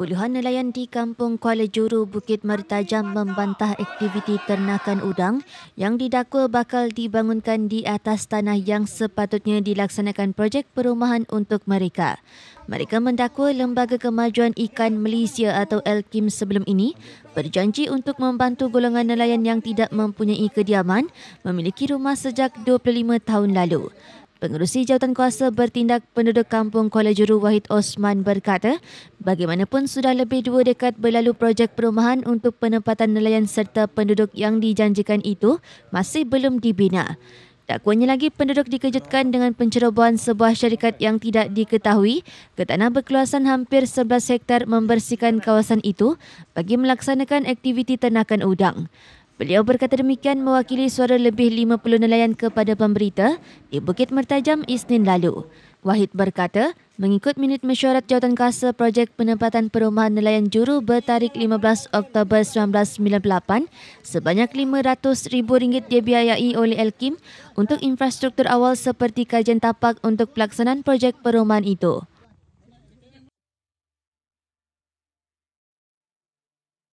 Puluhan nelayan di Kampung Kuala Juru Bukit Mertajam membantah aktiviti ternakan udang yang didakwa bakal dibangunkan di atas tanah yang sepatutnya dilaksanakan projek perumahan untuk mereka. Mereka mendakwa Lembaga Kemajuan Ikan Malaysia atau Elkim sebelum ini berjanji untuk membantu golongan nelayan yang tidak mempunyai kediaman memiliki rumah sejak 25 tahun lalu. Pengerusi Jawatankuasa Bertindak Penduduk Kampung Kuala Juru Wahid Osman berkata, bagaimanapun sudah lebih dua dekad berlalu projek perumahan untuk penempatan nelayan serta penduduk yang dijanjikan itu masih belum dibina. Tak kuatnya lagi penduduk dikejutkan dengan pencerobohan sebuah syarikat yang tidak diketahui ke tanah berkeluasan hampir 11 hektar membersihkan kawasan itu bagi melaksanakan aktiviti ternakan udang. Beliau berkata demikian mewakili suara lebih 50 nelayan kepada pemberita di Bukit Mertajam Isnin lalu. Wahid berkata, mengikut minit mesyuarat jawatan kuasa projek penempatan perumahan nelayan juru bertarik 15 Oktober 1998, sebanyak RM500,000 dibiayai oleh Elkim untuk infrastruktur awal seperti kajian tapak untuk pelaksanaan projek perumahan itu.